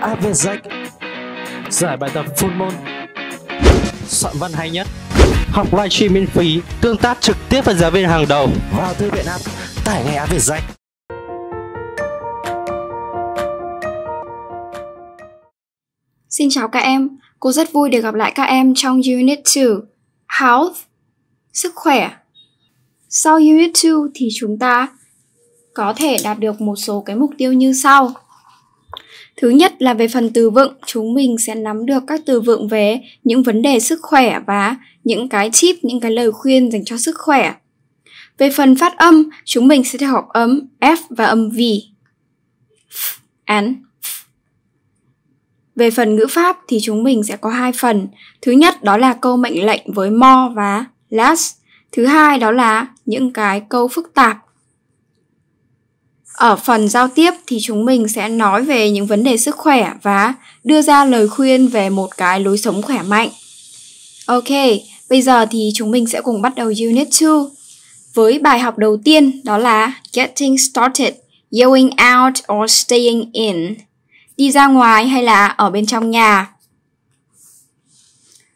Avezak Giải bài tập full môn Soạn văn hay nhất Học livestream miễn phí Tương tác trực tiếp với giáo viên hàng đầu Vào thư viện app Tải ngay Avezak Xin chào các em Cô rất vui được gặp lại các em trong Unit 2 Health Sức khỏe Sau Unit 2 thì chúng ta có thể đạt được một số cái mục tiêu như sau Thứ nhất là về phần từ vựng, chúng mình sẽ nắm được các từ vựng về những vấn đề sức khỏe và những cái tip, những cái lời khuyên dành cho sức khỏe. Về phần phát âm, chúng mình sẽ học âm F và âm V. Án. Về phần ngữ pháp thì chúng mình sẽ có hai phần. Thứ nhất đó là câu mệnh lệnh với more và last Thứ hai đó là những cái câu phức tạp ở phần giao tiếp thì chúng mình sẽ nói về những vấn đề sức khỏe và đưa ra lời khuyên về một cái lối sống khỏe mạnh. Ok, bây giờ thì chúng mình sẽ cùng bắt đầu Unit 2 với bài học đầu tiên đó là Getting Started, Going Out or Staying In. Đi ra ngoài hay là ở bên trong nhà.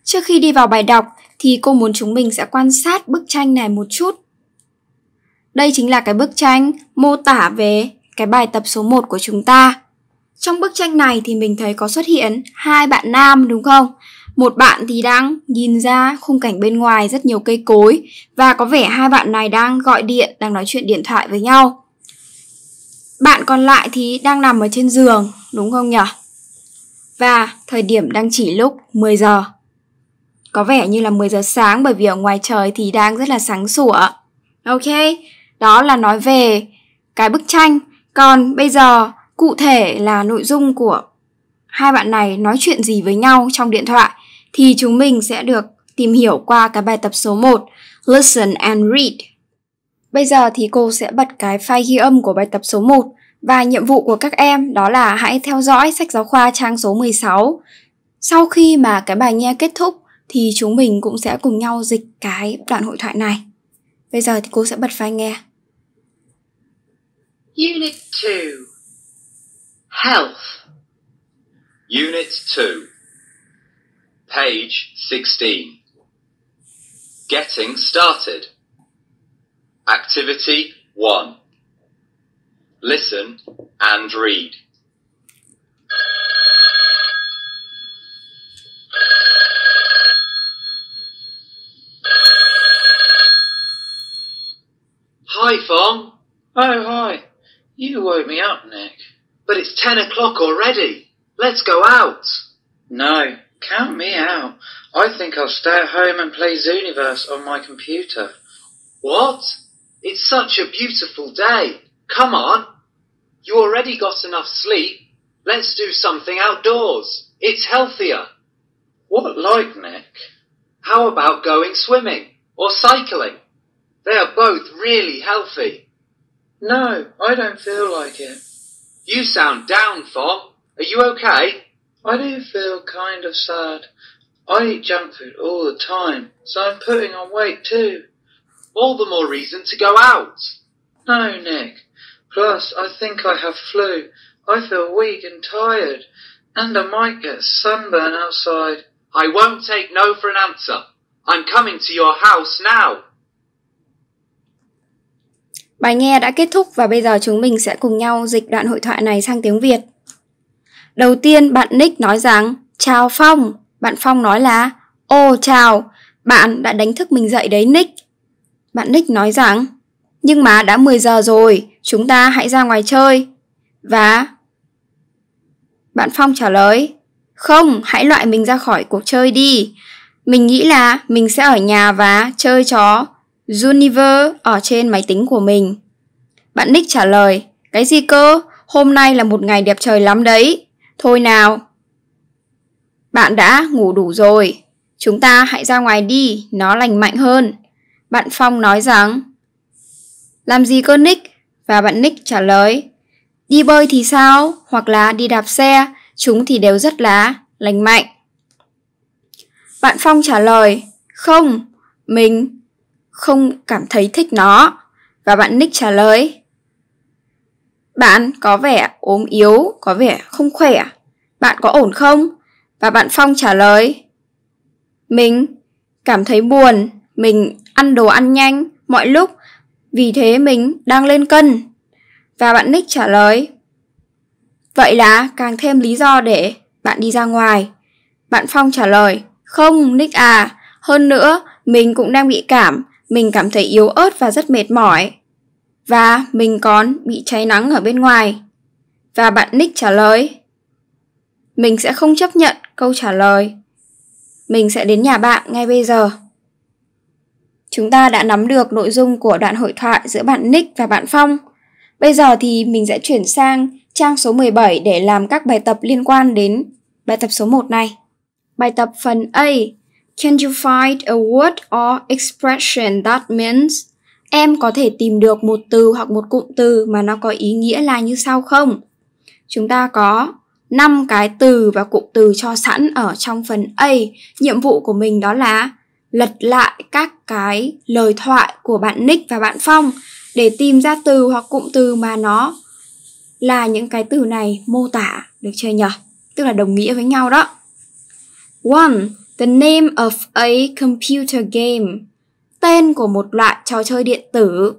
Trước khi đi vào bài đọc thì cô muốn chúng mình sẽ quan sát bức tranh này một chút đây chính là cái bức tranh mô tả về cái bài tập số 1 của chúng ta. Trong bức tranh này thì mình thấy có xuất hiện hai bạn nam đúng không? Một bạn thì đang nhìn ra khung cảnh bên ngoài rất nhiều cây cối và có vẻ hai bạn này đang gọi điện, đang nói chuyện điện thoại với nhau. Bạn còn lại thì đang nằm ở trên giường, đúng không nhỉ? Và thời điểm đang chỉ lúc 10 giờ. Có vẻ như là 10 giờ sáng bởi vì ở ngoài trời thì đang rất là sáng sủa. Ok, đó là nói về cái bức tranh còn bây giờ cụ thể là nội dung của hai bạn này nói chuyện gì với nhau trong điện thoại thì chúng mình sẽ được tìm hiểu qua cái bài tập số 1 Listen and Read. Bây giờ thì cô sẽ bật cái file ghi âm của bài tập số 1 và nhiệm vụ của các em đó là hãy theo dõi sách giáo khoa trang số 16. Sau khi mà cái bài nghe kết thúc thì chúng mình cũng sẽ cùng nhau dịch cái đoạn hội thoại này. Bây giờ thì cô sẽ bật file nghe. Unit 2 Health Unit 2 Page 16 Getting started Activity 1 Listen and read. Hi, Fong. Oh, hi. You woke me up, Nick. But it's ten o'clock already. Let's go out. No, count me out. I think I'll stay at home and play Zooniverse on my computer. What? It's such a beautiful day. Come on. You already got enough sleep. Let's do something outdoors. It's healthier. What like, Nick? How about going swimming or cycling? They are both really healthy. No, I don't feel like it. You sound down, Fom. Are you okay? I do feel kind of sad. I eat junk food all the time, so I'm putting on weight too. All the more reason to go out. No, Nick. Plus, I think I have flu. I feel weak and tired, and I might get sunburn outside. I won't take no for an answer. I'm coming to your house now. Bài nghe đã kết thúc và bây giờ chúng mình sẽ cùng nhau dịch đoạn hội thoại này sang tiếng Việt. Đầu tiên, bạn Nick nói rằng Chào Phong. Bạn Phong nói là Ô chào, bạn đã đánh thức mình dậy đấy Nick. Bạn Nick nói rằng Nhưng mà đã 10 giờ rồi, chúng ta hãy ra ngoài chơi. Và bạn Phong trả lời Không, hãy loại mình ra khỏi cuộc chơi đi. Mình nghĩ là mình sẽ ở nhà và chơi chó Juniver ở trên máy tính của mình. Bạn Nick trả lời, cái gì cơ? Hôm nay là một ngày đẹp trời lắm đấy. Thôi nào. Bạn đã ngủ đủ rồi. Chúng ta hãy ra ngoài đi, nó lành mạnh hơn. Bạn Phong nói rằng. Làm gì cơ Nick? Và bạn Nick trả lời. Đi bơi thì sao? Hoặc là đi đạp xe, chúng thì đều rất là lành mạnh. Bạn Phong trả lời. Không, mình không cảm thấy thích nó. Và bạn Nick trả lời. Bạn có vẻ ốm yếu, có vẻ không khỏe. Bạn có ổn không? Và bạn Phong trả lời. Mình cảm thấy buồn, mình ăn đồ ăn nhanh mọi lúc, vì thế mình đang lên cân. Và bạn Nick trả lời. Vậy là càng thêm lý do để bạn đi ra ngoài. Bạn Phong trả lời. Không, Nick à, hơn nữa, mình cũng đang bị cảm, mình cảm thấy yếu ớt và rất mệt mỏi. Và mình còn bị cháy nắng ở bên ngoài. Và bạn Nick trả lời. Mình sẽ không chấp nhận câu trả lời. Mình sẽ đến nhà bạn ngay bây giờ. Chúng ta đã nắm được nội dung của đoạn hội thoại giữa bạn Nick và bạn Phong. Bây giờ thì mình sẽ chuyển sang trang số 17 để làm các bài tập liên quan đến bài tập số 1 này. Bài tập phần A Can you find a word or expression that means Em có thể tìm được một từ hoặc một cụm từ mà nó có ý nghĩa là như sau không? Chúng ta có 5 cái từ và cụm từ cho sẵn ở trong phần A. Nhiệm vụ của mình đó là lật lại các cái lời thoại của bạn Nick và bạn Phong để tìm ra từ hoặc cụm từ mà nó là những cái từ này mô tả được chưa nhỉ? Tức là đồng nghĩa với nhau đó. One, The name of a computer game. Tên của một loại trò chơi điện tử.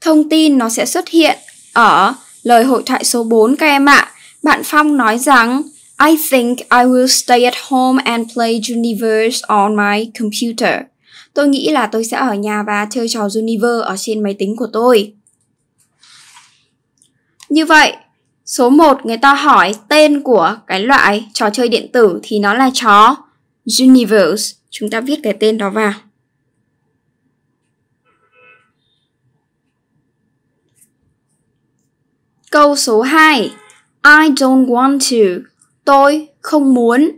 Thông tin nó sẽ xuất hiện ở lời hội thoại số 4 các em ạ. Bạn Phong nói rằng I think I will stay at home and play Universe on my computer. Tôi nghĩ là tôi sẽ ở nhà và chơi trò Universe ở trên máy tính của tôi. Như vậy, Số 1 người ta hỏi tên của cái loại trò chơi điện tử thì nó là chó Universe. Chúng ta viết cái tên đó vào. Câu số 2. I don't want to. Tôi không muốn.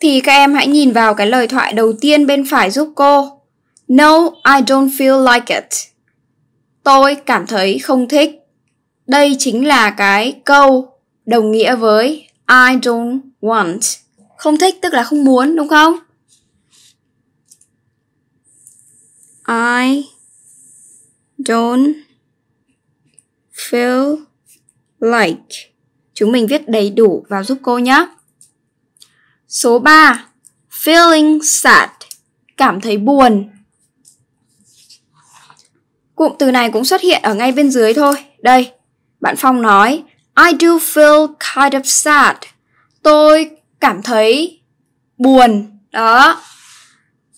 Thì các em hãy nhìn vào cái lời thoại đầu tiên bên phải giúp cô. No, I don't feel like it. Tôi cảm thấy không thích. Đây chính là cái câu đồng nghĩa với I don't want. Không thích tức là không muốn đúng không? I don't feel like. Chúng mình viết đầy đủ vào giúp cô nhé. Số 3. Feeling sad. Cảm thấy buồn. Cụm từ này cũng xuất hiện ở ngay bên dưới thôi. Đây, bạn Phong nói, I do feel kind of sad. Tôi cảm thấy buồn. Đó.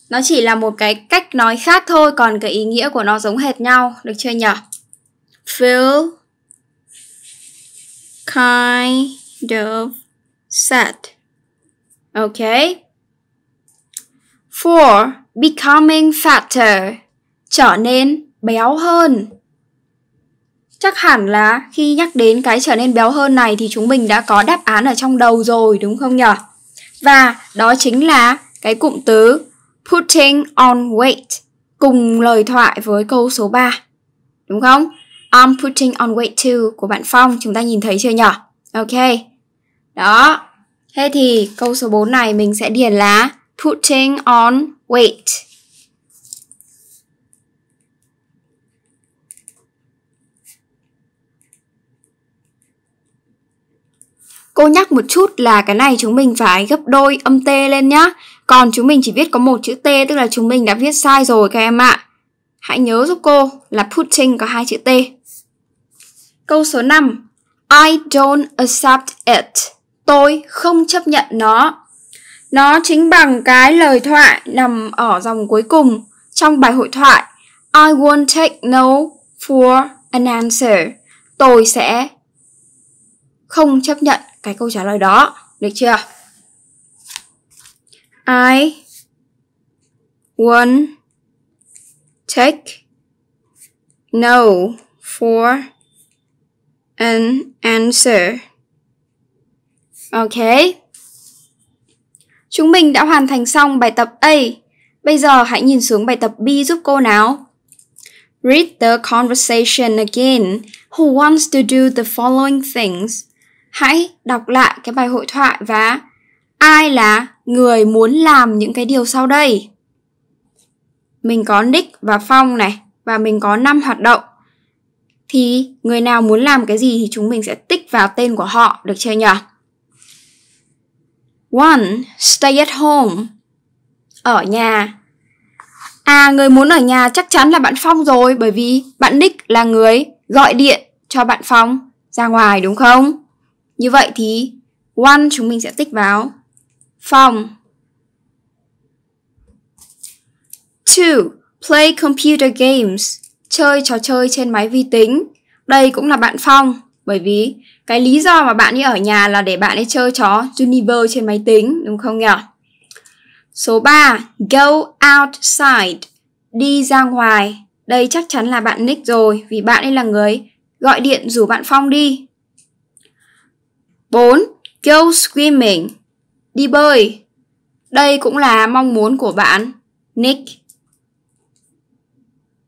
Nó chỉ là một cái cách nói khác thôi, còn cái ý nghĩa của nó giống hệt nhau, được chưa nhỉ? Feel kind of sad. Okay. Four, becoming fatter. Trở nên béo hơn. Chắc hẳn là khi nhắc đến cái trở nên béo hơn này thì chúng mình đã có đáp án ở trong đầu rồi đúng không nhở? Và đó chính là cái cụm từ putting on weight cùng lời thoại với câu số 3. Đúng không? I'm putting on weight too của bạn Phong, chúng ta nhìn thấy chưa nhở? Ok. Đó. Thế thì câu số 4 này mình sẽ điền là putting on weight. Cô nhắc một chút là cái này chúng mình phải gấp đôi âm T lên nhá. Còn chúng mình chỉ viết có một chữ T tức là chúng mình đã viết sai rồi các em ạ. Hãy nhớ giúp cô là putting có hai chữ T. Câu số 5. I don't accept it. Tôi không chấp nhận nó. Nó chính bằng cái lời thoại nằm ở dòng cuối cùng trong bài hội thoại I won't take no for an answer. Tôi sẽ không chấp nhận cái câu trả lời đó được chưa I won't take no for an answer ok chúng mình đã hoàn thành xong bài tập A bây giờ hãy nhìn xuống bài tập B giúp cô nào Read the conversation again. Who wants to do the following things? hãy đọc lại cái bài hội thoại và ai là người muốn làm những cái điều sau đây? Mình có Nick và Phong này và mình có năm hoạt động. Thì người nào muốn làm cái gì thì chúng mình sẽ tích vào tên của họ, được chưa nhỉ? One, stay at home. Ở nhà. À, người muốn ở nhà chắc chắn là bạn Phong rồi bởi vì bạn Nick là người gọi điện cho bạn Phong ra ngoài đúng không? Như vậy thì one chúng mình sẽ tích vào phòng. Two, play computer games, chơi trò chơi trên máy vi tính. Đây cũng là bạn Phong, bởi vì cái lý do mà bạn ấy ở nhà là để bạn ấy chơi trò Juniper trên máy tính, đúng không nhỉ? Số 3, go outside, đi ra ngoài. Đây chắc chắn là bạn Nick rồi, vì bạn ấy là người gọi điện rủ bạn Phong đi, 4. Go swimming. Đi bơi. Đây cũng là mong muốn của bạn, Nick.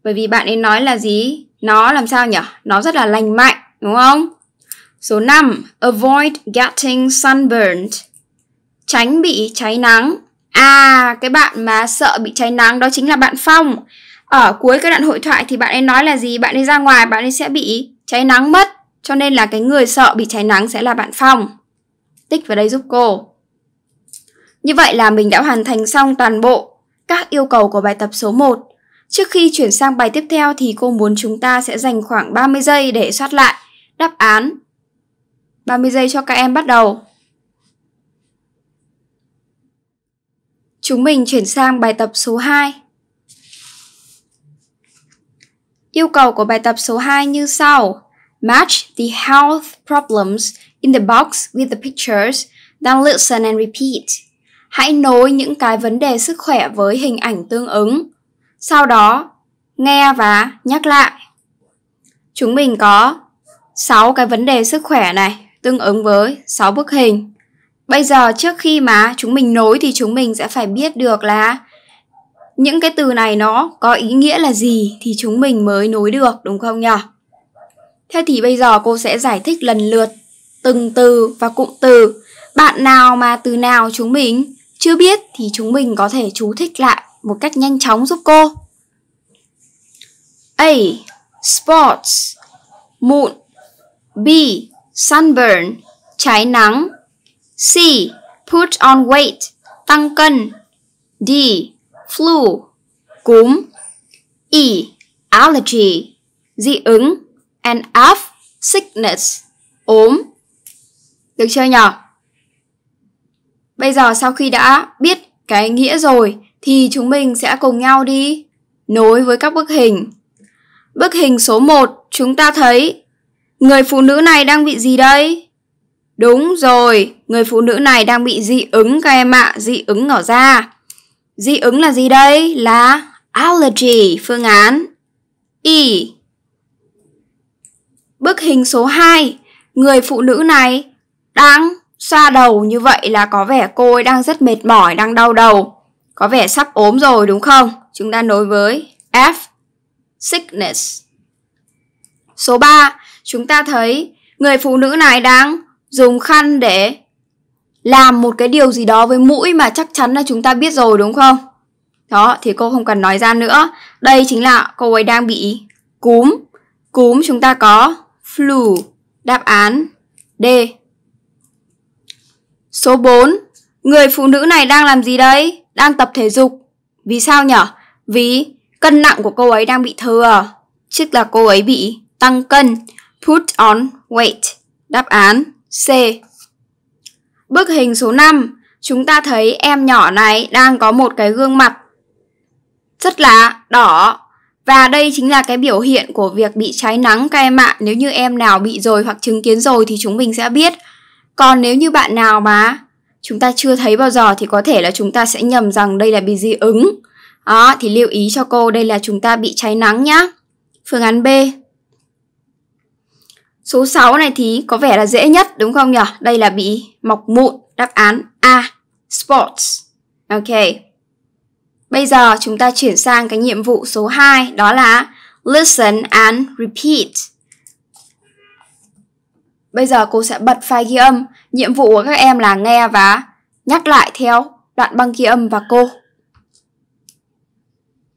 Bởi vì bạn ấy nói là gì? Nó làm sao nhỉ? Nó rất là lành mạnh, đúng không? Số 5. Avoid getting sunburned. Tránh bị cháy nắng. À, cái bạn mà sợ bị cháy nắng đó chính là bạn Phong. Ở cuối cái đoạn hội thoại thì bạn ấy nói là gì? Bạn ấy ra ngoài, bạn ấy sẽ bị cháy nắng mất. Cho nên là cái người sợ bị cháy nắng sẽ là bạn Phong. Tích vào đây giúp cô. Như vậy là mình đã hoàn thành xong toàn bộ các yêu cầu của bài tập số 1. Trước khi chuyển sang bài tiếp theo thì cô muốn chúng ta sẽ dành khoảng 30 giây để soát lại đáp án. 30 giây cho các em bắt đầu. Chúng mình chuyển sang bài tập số 2. Yêu cầu của bài tập số 2 như sau. Match the health problems in the box with the pictures, then listen and repeat. Hãy nối những cái vấn đề sức khỏe với hình ảnh tương ứng. Sau đó, nghe và nhắc lại. Chúng mình có 6 cái vấn đề sức khỏe này tương ứng với 6 bức hình. Bây giờ trước khi mà chúng mình nối thì chúng mình sẽ phải biết được là những cái từ này nó có ý nghĩa là gì thì chúng mình mới nối được đúng không nhỉ? Thế thì bây giờ cô sẽ giải thích lần lượt từng từ và cụm từ. Bạn nào mà từ nào chúng mình chưa biết thì chúng mình có thể chú thích lại một cách nhanh chóng giúp cô. A. Sports Mụn B. Sunburn Cháy nắng C. Put on weight Tăng cân D. Flu Cúm E. Allergy Dị ứng and of sickness, ốm. Được chưa nhỉ? Bây giờ sau khi đã biết cái nghĩa rồi thì chúng mình sẽ cùng nhau đi nối với các bức hình. Bức hình số 1 chúng ta thấy người phụ nữ này đang bị gì đây? Đúng rồi, người phụ nữ này đang bị dị ứng các em ạ, dị ứng ở da. Dị ứng là gì đây? Là allergy, phương án E. Bức hình số 2, người phụ nữ này đang xoa đầu như vậy là có vẻ cô ấy đang rất mệt mỏi, đang đau đầu. Có vẻ sắp ốm rồi đúng không? Chúng ta nối với F, sickness. Số 3, chúng ta thấy người phụ nữ này đang dùng khăn để làm một cái điều gì đó với mũi mà chắc chắn là chúng ta biết rồi đúng không? Đó, thì cô không cần nói ra nữa. Đây chính là cô ấy đang bị cúm. Cúm chúng ta có flu. Đáp án D. Số 4. Người phụ nữ này đang làm gì đấy? Đang tập thể dục. Vì sao nhở? Vì cân nặng của cô ấy đang bị thừa. Chứ là cô ấy bị tăng cân. Put on weight. Đáp án C. Bức hình số 5. Chúng ta thấy em nhỏ này đang có một cái gương mặt rất là đỏ và đây chính là cái biểu hiện của việc bị cháy nắng các em ạ. Nếu như em nào bị rồi hoặc chứng kiến rồi thì chúng mình sẽ biết. Còn nếu như bạn nào mà chúng ta chưa thấy bao giờ thì có thể là chúng ta sẽ nhầm rằng đây là bị dị ứng. Đó, thì lưu ý cho cô đây là chúng ta bị cháy nắng nhá. Phương án B. Số 6 này thì có vẻ là dễ nhất đúng không nhỉ? Đây là bị mọc mụn, đáp án A, spots Ok. Bây giờ chúng ta chuyển sang cái nhiệm vụ số 2 đó là Listen and Repeat. Bây giờ cô sẽ bật file ghi âm. Nhiệm vụ của các em là nghe và nhắc lại theo đoạn băng ghi âm và cô.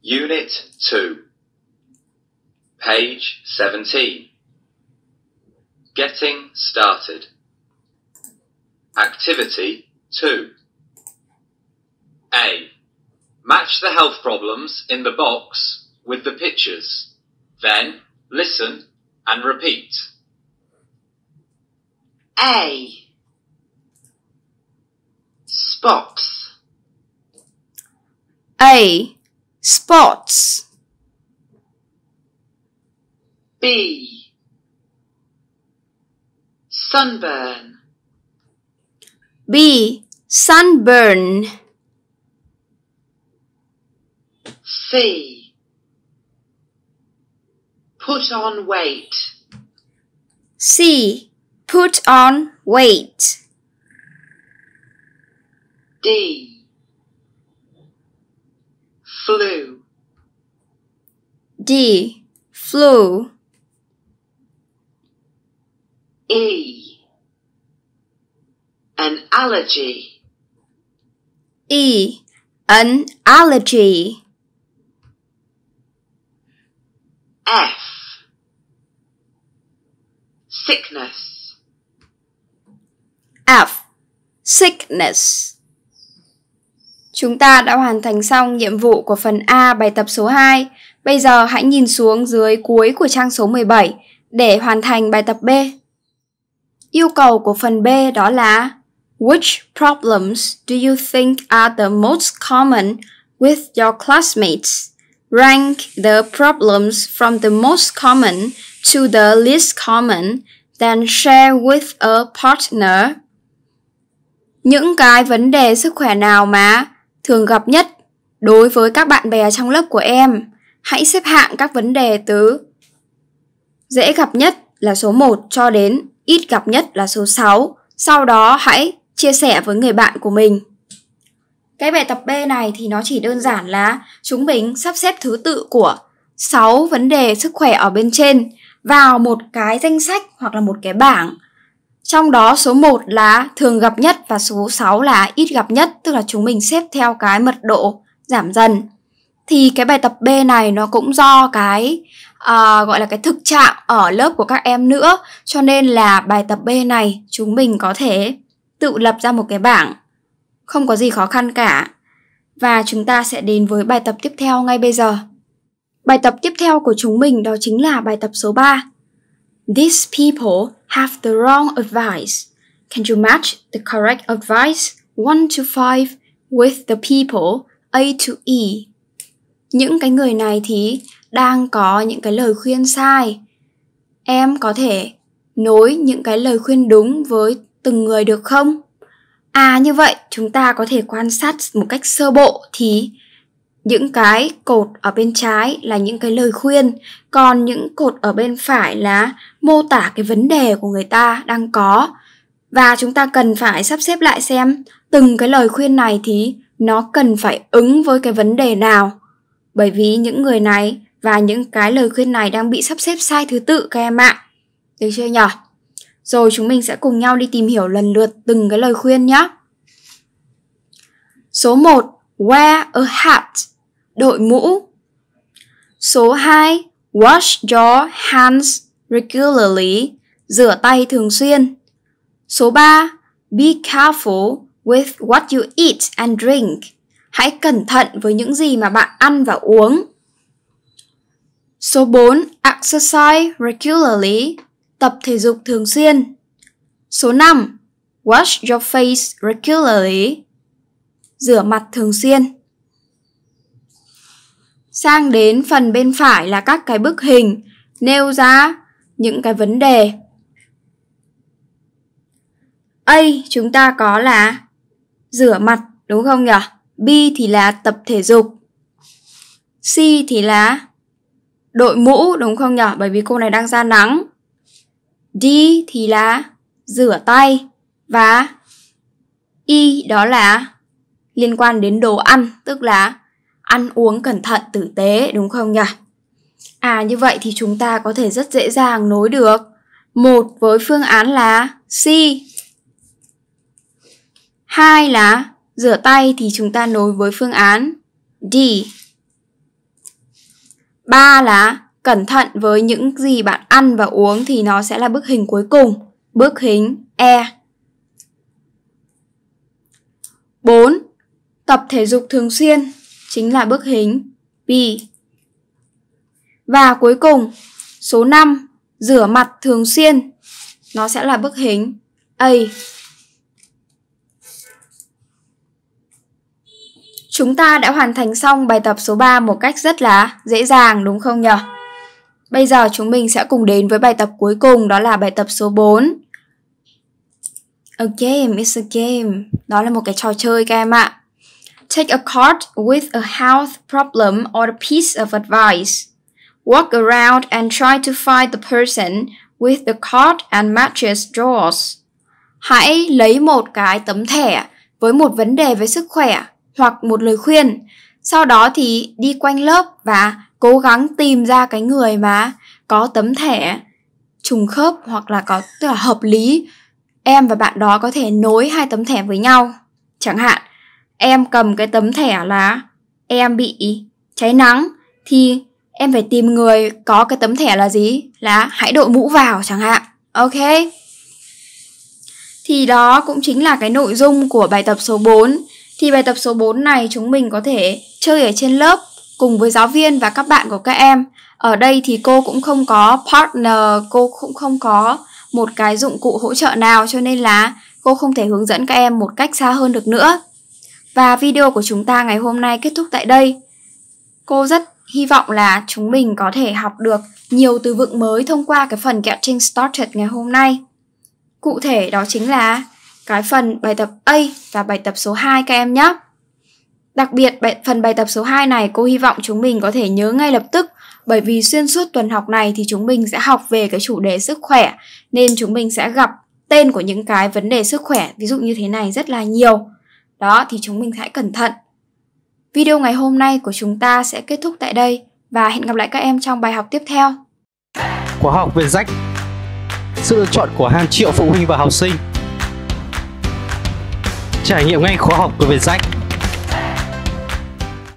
Unit 2 Page 17 Getting started Activity 2 A Match the health problems in the box with the pictures. Then listen and repeat. A. Spots. A. Spots. B. Sunburn. B. Sunburn. C. Put on weight. C. Put on weight. D. Flu. D. Flu. E. An allergy. E. An allergy. F. Sickness. F. Sickness. Chúng ta đã hoàn thành xong nhiệm vụ của phần A bài tập số 2. Bây giờ hãy nhìn xuống dưới cuối của trang số 17 để hoàn thành bài tập B. Yêu cầu của phần B đó là Which problems do you think are the most common with your classmates? rank the problems from the most common to the least common, then share with a partner. Những cái vấn đề sức khỏe nào mà thường gặp nhất đối với các bạn bè trong lớp của em? Hãy xếp hạng các vấn đề từ dễ gặp nhất là số 1 cho đến ít gặp nhất là số 6. Sau đó hãy chia sẻ với người bạn của mình. Cái bài tập B này thì nó chỉ đơn giản là chúng mình sắp xếp thứ tự của 6 vấn đề sức khỏe ở bên trên vào một cái danh sách hoặc là một cái bảng. Trong đó số 1 là thường gặp nhất và số 6 là ít gặp nhất, tức là chúng mình xếp theo cái mật độ giảm dần. Thì cái bài tập B này nó cũng do cái à, gọi là cái thực trạng ở lớp của các em nữa, cho nên là bài tập B này chúng mình có thể tự lập ra một cái bảng không có gì khó khăn cả. Và chúng ta sẽ đến với bài tập tiếp theo ngay bây giờ. Bài tập tiếp theo của chúng mình đó chính là bài tập số 3. These people have the wrong advice. Can you match the correct advice 1 to 5 with the people A to E? Những cái người này thì đang có những cái lời khuyên sai. Em có thể nối những cái lời khuyên đúng với từng người được không? À như vậy chúng ta có thể quan sát một cách sơ bộ thì những cái cột ở bên trái là những cái lời khuyên, còn những cột ở bên phải là mô tả cái vấn đề của người ta đang có. Và chúng ta cần phải sắp xếp lại xem từng cái lời khuyên này thì nó cần phải ứng với cái vấn đề nào. Bởi vì những người này và những cái lời khuyên này đang bị sắp xếp sai thứ tự các em ạ. Được chưa nhỉ? Rồi chúng mình sẽ cùng nhau đi tìm hiểu lần lượt từng cái lời khuyên nhé. Số 1. Wear a hat. Đội mũ. Số 2. Wash your hands regularly. Rửa tay thường xuyên. Số 3. Be careful with what you eat and drink. Hãy cẩn thận với những gì mà bạn ăn và uống. Số 4. Exercise regularly Tập thể dục thường xuyên. Số 5. Wash your face regularly. Rửa mặt thường xuyên. Sang đến phần bên phải là các cái bức hình nêu ra những cái vấn đề. A chúng ta có là rửa mặt đúng không nhỉ? B thì là tập thể dục. C thì là đội mũ đúng không nhỉ? Bởi vì cô này đang ra nắng. D thì là rửa tay và Y đó là liên quan đến đồ ăn, tức là ăn uống cẩn thận tử tế đúng không nhỉ? À như vậy thì chúng ta có thể rất dễ dàng nối được một với phương án là C. hai là rửa tay thì chúng ta nối với phương án D. ba là Cẩn thận với những gì bạn ăn và uống thì nó sẽ là bức hình cuối cùng. Bức hình E. 4. Tập thể dục thường xuyên chính là bức hình B. Và cuối cùng, số 5, rửa mặt thường xuyên, nó sẽ là bức hình A. Chúng ta đã hoàn thành xong bài tập số 3 một cách rất là dễ dàng đúng không nhỉ? Bây giờ chúng mình sẽ cùng đến với bài tập cuối cùng đó là bài tập số 4. A game is a game. Đó là một cái trò chơi các em ạ. Take a card with a health problem or a piece of advice. Walk around and try to find the person with the card and matches draws. Hãy lấy một cái tấm thẻ với một vấn đề về sức khỏe hoặc một lời khuyên. Sau đó thì đi quanh lớp và cố gắng tìm ra cái người mà có tấm thẻ trùng khớp hoặc là có tức là hợp lý em và bạn đó có thể nối hai tấm thẻ với nhau chẳng hạn em cầm cái tấm thẻ là em bị cháy nắng thì em phải tìm người có cái tấm thẻ là gì là hãy đội mũ vào chẳng hạn ok thì đó cũng chính là cái nội dung của bài tập số 4 thì bài tập số 4 này chúng mình có thể chơi ở trên lớp cùng với giáo viên và các bạn của các em. Ở đây thì cô cũng không có partner, cô cũng không có một cái dụng cụ hỗ trợ nào cho nên là cô không thể hướng dẫn các em một cách xa hơn được nữa. Và video của chúng ta ngày hôm nay kết thúc tại đây. Cô rất hy vọng là chúng mình có thể học được nhiều từ vựng mới thông qua cái phần Getting Started ngày hôm nay. Cụ thể đó chính là cái phần bài tập A và bài tập số 2 các em nhé. Đặc biệt, phần bài tập số 2 này cô hy vọng chúng mình có thể nhớ ngay lập tức bởi vì xuyên suốt tuần học này thì chúng mình sẽ học về cái chủ đề sức khỏe nên chúng mình sẽ gặp tên của những cái vấn đề sức khỏe ví dụ như thế này rất là nhiều. Đó thì chúng mình hãy cẩn thận. Video ngày hôm nay của chúng ta sẽ kết thúc tại đây và hẹn gặp lại các em trong bài học tiếp theo. Khóa học về rách Sự lựa chọn của hàng triệu phụ huynh và học sinh Trải nghiệm ngay khóa học của Việt Rách